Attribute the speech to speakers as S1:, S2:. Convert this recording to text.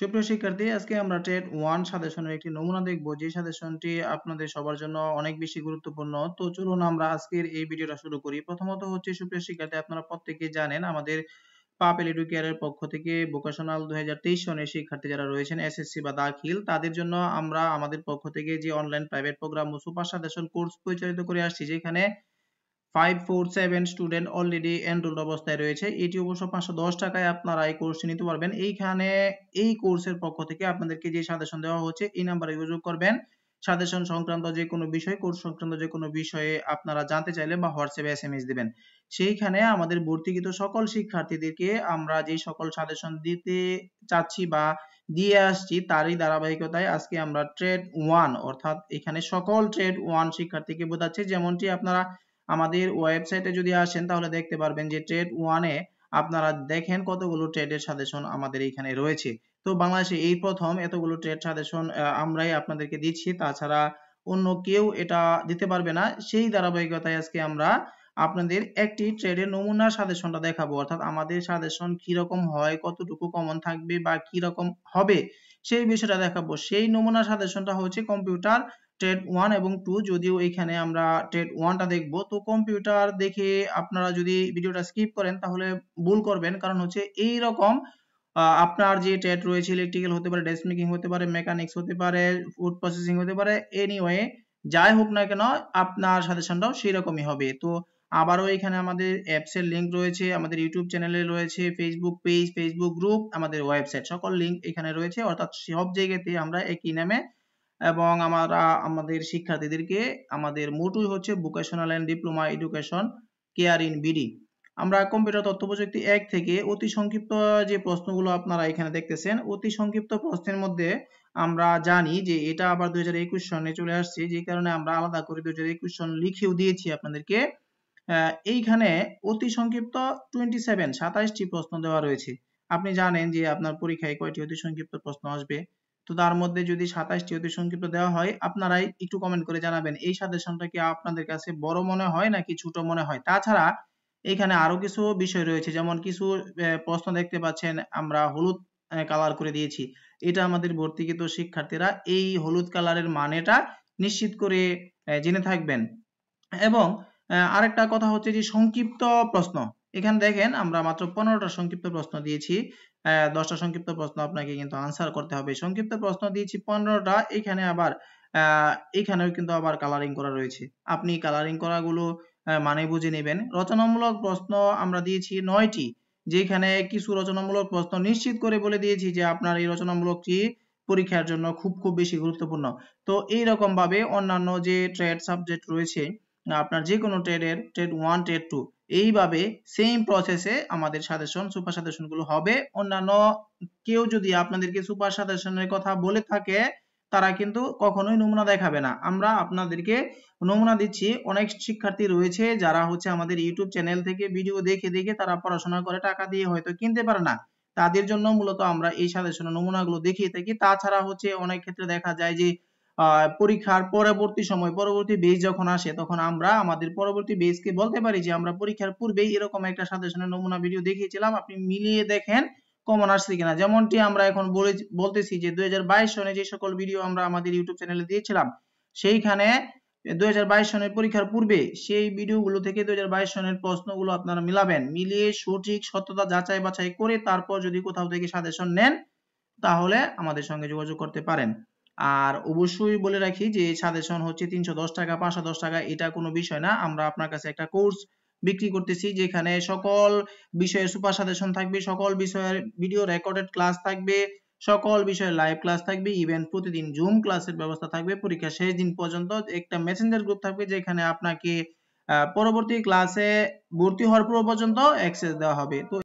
S1: সুপ্রিয় শিক্ষার্থী আজকে আমরা টেট ওয়ান সাজেশনের একটি নমুনা দেখব যে সাজেশনটি আপনাদের সবার জন্য অনেক বেশি গুরুত্বপূর্ণ তো চলুন আমরা আজকের এই ভিডিওটা শুরু করি প্রথমত হচ্ছে সুপ্রিয় শিক্ষার্থী আপনারা প্রত্যেকে জানেন আমাদের পাপেল এডুকেয়ারের পক্ষ থেকে ভোকেশনাল দু সনের শিক্ষার্থী যারা রয়েছেন এসএসসি বা দাখিল তাদের জন্য আমরা আমাদের পক্ষ থেকে যে অনলাইন প্রাইভেট প্রোগ্রাম ও সুপার সাজেশন কোর্স পরিচালিত করে আসছি যেখানে ফাইভ স্টুডেন্ট অলরেডি এনরোল্ড অবস্থায় রয়েছে এটি অবশ্য পাঁচশো টাকায় আপনারা এই কোর্সটি নিতে পারবেন এইখানে এই কোর্সের পক্ষ থেকে আপনাদেরকে যে সাজেশন দেওয়া হচ্ছে এই যোগাযোগ করবেন সাজেশন সংক্রান্ত যে কোনো বিষয় কোর্স সংক্রান্ত যে কোনো বিষয়ে আপনারা জানতে চাইলে বা হোয়াটসঅ্যাপে এস এম এস সেইখানে আমাদের ভর্তিকৃত সকল শিক্ষার্থীদেরকে আমরা যে সকল সাজেশন দিতে চাচ্ছি বা দিয়ে আসছি তারই ধারাবাহিকতায় আজকে আমরা ট্রেড ওয়ান অর্থাৎ এখানে সকল ট্রেড ওয়ান শিক্ষার্থীকে বোঝাচ্ছি যেমনটি আপনারা আমাদের ওয়েবসাইটে যদি আসেন তাহলে দেখতে পারবেন যে ট্রেড ওয়ানে আপনারা দেখেন কতগুলো ট্রেডের সাজেশন আমাদের এখানে রয়েছে তো বাংলাদেশে এই প্রথম এতগুলো ট্রেড সাজেশন আমরাই আপনাদেরকে দিচ্ছি তাছাড়া অন্য কেউ এটা দিতে পারবে না সেই ধারাবাহিকতায় আজকে আমরা আপনাদের একটি ট্রেডের নমুনা সাজেশনটা দেখাবো অর্থাৎ আমাদের সাজেশন রকম হয় কতটুকু কমন থাকবে বা রকম হবে সেই বিষয়টা দেখাবো সেই নমুনা সাজেশনটা হচ্ছে কম্পিউটার টেট ওয়ান এবং টু যদিও এখানে আমরা টেট ওয়ানটা দেখব তো কম্পিউটার দেখে আপনারা যদি ভিডিওটা স্কিপ করেন তাহলে ভুল করবেন কারণ হচ্ছে এই রকম আপনার যে টেট রয়েছে ইলেকট্রিক্যাল হতে পারে ড্রেস মেকিং হতে পারে মেকানিক্স হতে পারে ফুড প্রসেসিং হতে পারে এনিওয়ে যাই হোক না কেন আপনার সাজেশনটাও সেই রকমই হবে তো আবারও এখানে আমাদের অ্যাপসের লিঙ্ক রয়েছে আমাদের ইউটিউব চ্যানেলে রয়েছে ফেসবুক পেজ ফেসবুক গ্রুপ আমাদের ওয়েবসাইট সকল লিঙ্ক এখানে রয়েছে অর্থাৎ সব জায়গাতে আমরা একই নামে এবং আমরা আমাদের শিক্ষার্থীদেরকে আমাদের মোটুই হচ্ছে vocational and diploma education care in BD আমরা কম্পিউটার তথ্য প্রযুক্তি এক থেকে অতি সংক্ষিপ্ত যে প্রশ্নগুলো আপনারা এখানে দেখতেছেন অতি সংক্ষিপ্ত প্রশ্নের মধ্যে আমরা জানি যে এটা আবার দুই সনে চলে আসছে যে কারণে আমরা আলাদা করে দুই সন লিখেও দিয়েছি আপনাদেরকে এইখানে অতি সংক্ষিপ্ত টোয়েন্টি সেভেন সাতাইশটি প্রশ্ন দেওয়া রয়েছে আপনি জানেন যে আপনার পরীক্ষায় কয়টি অতি সংক্ষিপ্ত প্রশ্ন আসবে তো তার মধ্যে যদি সাতাশটি অতি সংক্ষিপ্ত দেওয়া হয় আপনারাই একটু কমেন্ট করে জানাবেন এই সাজেশনটা কি আপনাদের কাছে বড় মনে হয় নাকি ছোট মনে হয় তাছাড়া এখানে আরো কিছু বিষয় রয়েছে যেমন কিছু প্রশ্ন দেখতে পাচ্ছেন আমরা হলুদ কালার করে দিয়েছি এটা আমাদের ভর্তিকৃত শিক্ষার্থীরা এই হলুদ কালারের মানেটা নিশ্চিত করে জেনে থাকবেন এবং আরেকটা কথা হচ্ছে যে সংক্ষিপ্ত প্রশ্ন এখানে দেখেন আমরা মাত্র পনেরোটা সংক্ষিপ্ত প্রশ্ন দিয়েছি হ্যাঁ, দশটা সংক্ষিপ্ত প্রশ্ন আপনাকে কিন্তু আনসার করতে হবে সংক্ষিপ্ত প্রশ্ন দিয়েছি পনেরোটা এখানে আবার এখানেও কিন্তু আবার কালারিং করা রয়েছে আপনি কালারিং করাগুলো মানে বুঝে নেবেন রচনামূলক প্রশ্ন আমরা দিয়েছি নয়টি যেখানে কিছু রচনামূলক প্রশ্ন নিশ্চিত করে বলে দিয়েছি যে আপনার এই রচনামূলকটি পরীক্ষার জন্য খুব খুব বেশি গুরুত্বপূর্ণ তো এই রকম ভাবে অন্যান্য যে ট্রেড সাবজেক্ট রয়েছে আপনার যে কোনো ট্রেডের ট্রেড ওয়ান ট্রেড টু এইভাবে সেম প্রসেসে আমাদের সাজেশন সুপার সাজেশনগুলো হবে অন্যান্য কেউ যদি আপনাদেরকে সুপার সাজেশনের কথা বলে থাকে তারা কিন্তু কখনোই নমুনা দেখাবে না আমরা আপনাদেরকে নমুনা দিচ্ছি অনেক শিক্ষার্থী রয়েছে যারা হচ্ছে আমাদের ইউটিউব চ্যানেল থেকে ভিডিও দেখে দেখে তারা পড়াশোনা করে টাকা দিয়ে হয়তো কিনতে পারে না তাদের জন্য মূলত আমরা এই সাজেশনের নমুনাগুলো দেখিয়ে থাকি তাছাড়া হচ্ছে অনেক ক্ষেত্রে দেখা যায় যে পরীক্ষার পরবর্তী সময় পরবর্তী বেজ যখন আসে তখন আমরা আমাদের পরবর্তী বেজকে বলতে পারি যে আমরা পরীক্ষার পূর্বে এরকম একটা সাজেশনের নমুনা ভিডিও দেখিয়েছিলাম আপনি মিলিয়ে দেখেন কমন আসছে কিনা যেমনটি আমরা এখন বলে বলতেছি যে দুই সনে যে সকল ভিডিও আমরা আমাদের ইউটিউব চ্যানেলে দিয়েছিলাম সেইখানে দুই সনের পরীক্ষার পূর্বে সেই ভিডিওগুলো থেকে দুই সনের প্রশ্নগুলো আপনারা মিলাবেন মিলিয়ে সঠিক সত্যতা যাচাই বাছাই করে তারপর যদি কোথাও থেকে সাজেশন নেন তাহলে আমাদের সঙ্গে যোগাযোগ করতে পারেন আর অবশ্যই বলে রাখি যে সাজেশন হচ্ছে তিনশো দশ টাকা পাঁচশো দশ টাকা এটা কোনো বিষয় না আমরা আপনার কাছে একটা কোর্স বিক্রি করতেছি যেখানে সকল বিষয়ে সুপার সাজেশন থাকবে সকল বিষয়ের ভিডিও রেকর্ডেড ক্লাস থাকবে সকল বিষয়ে লাইভ ক্লাস থাকবে ইভেন প্রতিদিন জুম ক্লাসের ব্যবস্থা থাকবে পরীক্ষা শেষ দিন পর্যন্ত একটা মেসেঞ্জার গ্রুপ থাকবে যেখানে আপনাকে পরবর্তী ক্লাসে ভর্তি হওয়ার পূর্ব পর্যন্ত অ্যাক্সেস দেওয়া হবে তো